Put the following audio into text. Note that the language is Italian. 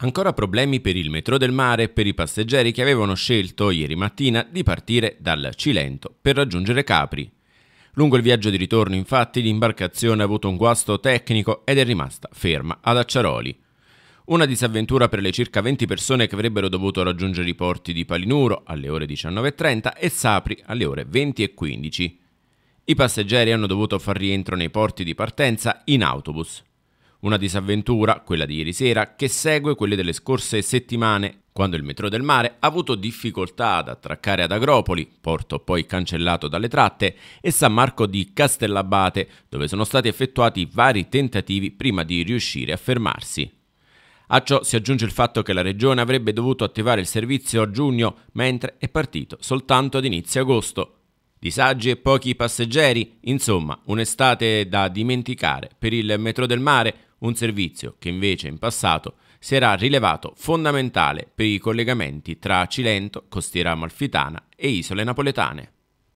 Ancora problemi per il metro del mare e per i passeggeri che avevano scelto ieri mattina di partire dal Cilento per raggiungere Capri. Lungo il viaggio di ritorno, infatti, l'imbarcazione ha avuto un guasto tecnico ed è rimasta ferma ad Acciaroli. Una disavventura per le circa 20 persone che avrebbero dovuto raggiungere i porti di Palinuro alle ore 19.30 e Sapri alle ore 20.15. I passeggeri hanno dovuto far rientro nei porti di partenza in autobus. Una disavventura, quella di ieri sera, che segue quelle delle scorse settimane, quando il metro del mare ha avuto difficoltà ad attraccare ad Agropoli, porto poi cancellato dalle tratte, e San Marco di Castellabate, dove sono stati effettuati vari tentativi prima di riuscire a fermarsi. A ciò si aggiunge il fatto che la regione avrebbe dovuto attivare il servizio a giugno, mentre è partito soltanto ad inizio agosto. Disagi e pochi passeggeri, insomma, un'estate da dimenticare per il metro del mare, un servizio che invece in passato si era rilevato fondamentale per i collegamenti tra Cilento, costiera amalfitana e isole napoletane.